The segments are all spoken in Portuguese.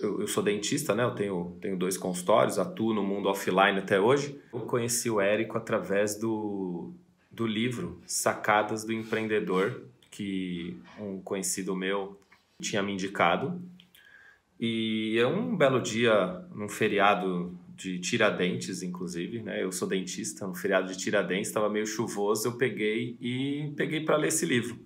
eu, eu, sou dentista, né? Eu tenho, tenho dois consultórios, atuo no mundo offline até hoje. Eu conheci o Érico através do, do livro Sacadas do Empreendedor, que um conhecido meu tinha me indicado. E é um belo dia, num feriado de Tiradentes, inclusive, né? Eu sou dentista, no feriado de Tiradentes estava meio chuvoso, eu peguei e peguei para ler esse livro.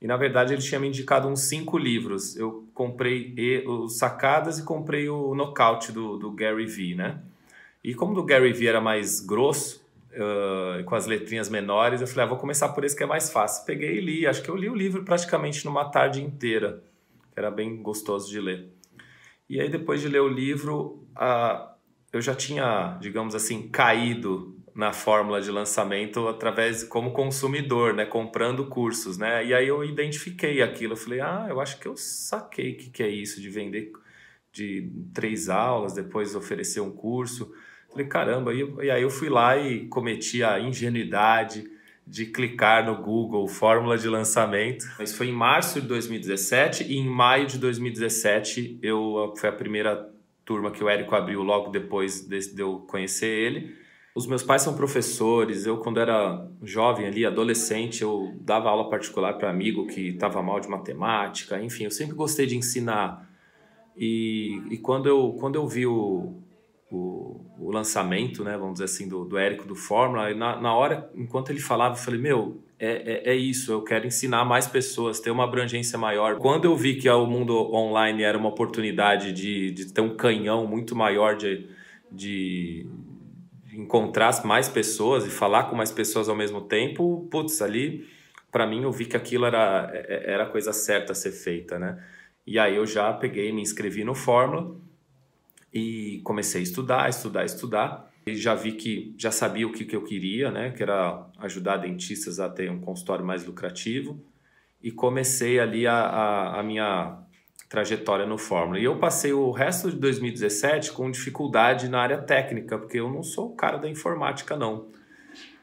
E na verdade ele tinha me indicado uns cinco livros. Eu comprei o Sacadas e comprei o Nocaute do, do Gary Vee, né? E como do Gary Vee era mais grosso, uh, com as letrinhas menores, eu falei, ah, vou começar por esse que é mais fácil. Peguei e li, acho que eu li o livro praticamente numa tarde inteira, que era bem gostoso de ler. E aí depois de ler o livro, uh, eu já tinha, digamos assim, caído na fórmula de lançamento através como consumidor, né, comprando cursos, né? E aí eu identifiquei aquilo, eu falei, ah, eu acho que eu saquei o que, que é isso de vender de três aulas, depois oferecer um curso. Eu falei, caramba, e, aí eu fui lá e cometi a ingenuidade de clicar no Google fórmula de lançamento. Isso foi em março de 2017 e em maio de 2017 eu foi a primeira turma que o Érico abriu logo depois de eu conhecer ele. Os meus pais são professores. Eu, quando era jovem ali, adolescente, eu dava aula particular para amigo que estava mal de matemática. Enfim, eu sempre gostei de ensinar. E, e quando, eu, quando eu vi o, o, o, lançamento, né, vamos dizer assim, do, do Érico do Fórmula, na, na hora, enquanto ele falava, eu falei, meu, é, é, é, isso, eu quero ensinar mais pessoas, ter uma abrangência maior. Quando eu vi que o mundo online era uma oportunidade de, de ter um canhão muito maior de, de encontrar mais pessoas e falar com mais pessoas ao mesmo tempo, putz, ali para mim eu vi que aquilo era é, é, era a coisa certa a ser feita, né? E aí eu já peguei, me inscrevi no Fórmula e comecei a estudar, estudar, estudar. E já vi que já sabia o que, que eu queria, né? Que era ajudar dentistas a ter um consultório mais lucrativo. E comecei ali a, a, a minha trajetória no Fórmula. E eu passei o resto de 2017 com dificuldade na área técnica, porque eu não sou o cara da informática, não.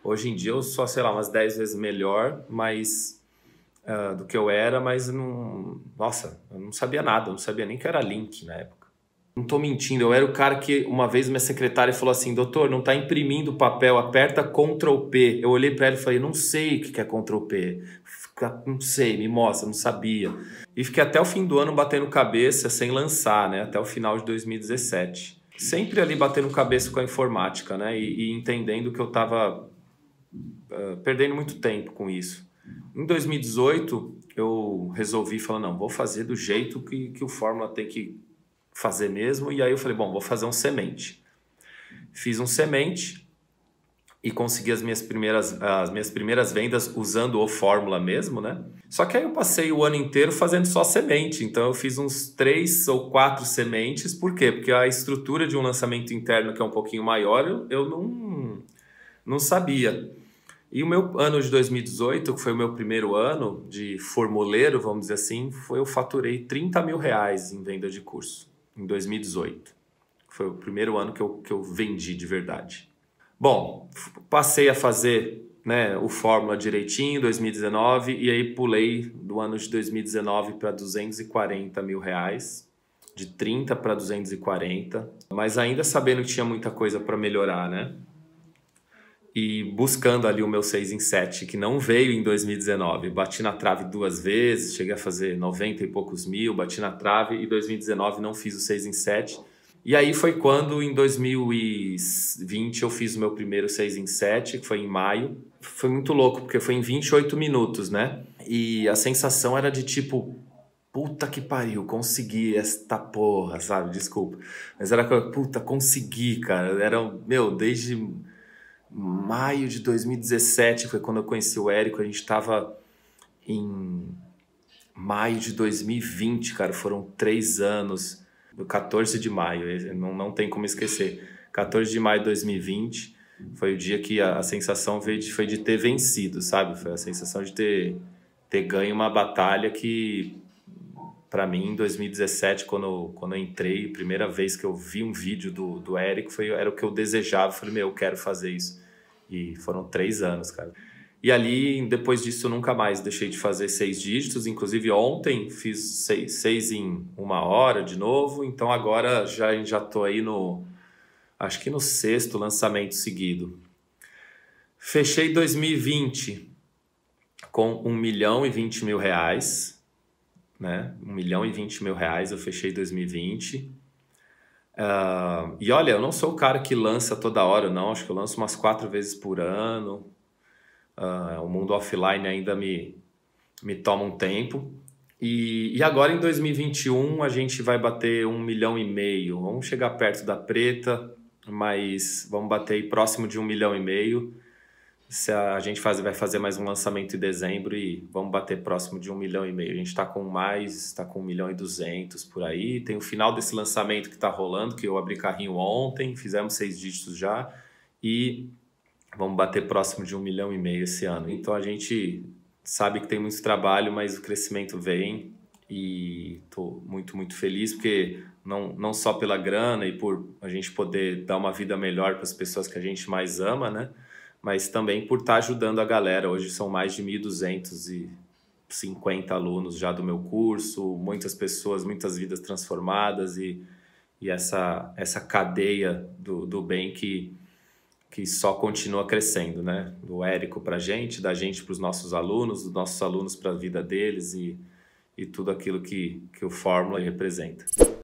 Hoje em dia eu sou, sei lá, umas 10 vezes melhor, mas uh, do que eu era, mas não. Nossa, eu não sabia nada, eu não sabia nem que era Link na época. Não estou mentindo, eu era o cara que uma vez minha secretária falou assim: doutor, não está imprimindo o papel, aperta Ctrl P. Eu olhei para ela e falei: não sei o que é Ctrl P não sei, me mostra, não sabia. E fiquei até o fim do ano batendo cabeça sem lançar, né? Até o final de 2017. Sempre ali batendo cabeça com a informática, né? E, e entendendo que eu tava uh, perdendo muito tempo com isso. Em 2018, eu resolvi falar, não, vou fazer do jeito que, que o Fórmula tem que fazer mesmo. E aí eu falei, bom, vou fazer um semente. Fiz um semente, e consegui as minhas primeiras, as minhas primeiras vendas usando o Fórmula mesmo, né? Só que aí eu passei o ano inteiro fazendo só semente, então eu fiz uns três ou quatro sementes, por quê? Porque a estrutura de um lançamento interno que é um pouquinho maior, eu, eu não, não sabia. E o meu ano de 2018, que foi o meu primeiro ano de formuleiro, vamos dizer assim, foi eu faturei 30 mil reais em venda de curso, em 2018. Foi o primeiro ano que eu, que eu vendi de verdade. Bom, passei a fazer né, o Fórmula direitinho em 2019 e aí pulei do ano de 2019 para 240 mil reais, de 30 para 240, mas ainda sabendo que tinha muita coisa para melhorar, né? E buscando ali o meu 6 em 7, que não veio em 2019. Bati na trave duas vezes, cheguei a fazer 90 e poucos mil, bati na trave e 2019 não fiz o 6 em 7 e aí foi quando, em 2020, eu fiz o meu primeiro 6 em 7, que foi em maio. Foi muito louco, porque foi em 28 minutos, né? E a sensação era de tipo, puta que pariu, consegui esta porra, sabe? Desculpa. Mas era, puta, consegui, cara. Era, meu, desde maio de 2017, foi quando eu conheci o Érico, a gente tava em maio de 2020, cara. Foram três anos 14 de maio, não, não tem como esquecer. 14 de maio de 2020 foi o dia que a, a sensação veio de, foi de ter vencido, sabe? Foi a sensação de ter, ter ganho uma batalha que, para mim, em 2017, quando, quando eu entrei, primeira vez que eu vi um vídeo do, do Eric, foi, era o que eu desejava. Eu falei, meu, eu quero fazer isso. E foram três anos, cara. E ali, depois disso, eu nunca mais deixei de fazer seis dígitos. Inclusive, ontem fiz seis, seis em uma hora de novo. Então, agora já já tô aí no. Acho que no sexto lançamento seguido. Fechei 2020 com 1 milhão e 20 mil reais. Né? 1 milhão e 20 mil reais eu fechei 2020. Uh, ah, e olha, eu não sou o cara que lança toda hora, não. Acho que eu lanço umas quatro vezes por ano Uh, o mundo offline ainda me, me toma um tempo. E, e, agora em 2021 a gente vai bater um milhão e meio. Vamos chegar perto da preta, mas vamos bater próximo de um milhão e meio. Se a, a gente faz, vai fazer mais um lançamento em dezembro e vamos bater próximo de um milhão e meio. A gente está com mais, está com um milhão e duzentos por aí. Tem o final desse lançamento que está rolando, que eu abri carrinho ontem, fizemos seis dígitos já. E vamos bater próximo de um milhão e meio esse ano. Então a gente sabe que tem muito trabalho, mas o crescimento vem e estou muito, muito feliz porque não, não só pela grana e por a gente poder dar uma vida melhor para as pessoas que a gente mais ama, né? Mas também por estar tá ajudando a galera. Hoje são mais de 1.250 alunos já do meu curso, muitas pessoas, muitas vidas transformadas e, e essa, essa cadeia do, do bem que que só continua crescendo, né? Do Érico para a gente, da gente para os nossos alunos, dos nossos alunos para a vida deles e, e tudo aquilo que, que o Fórmula representa.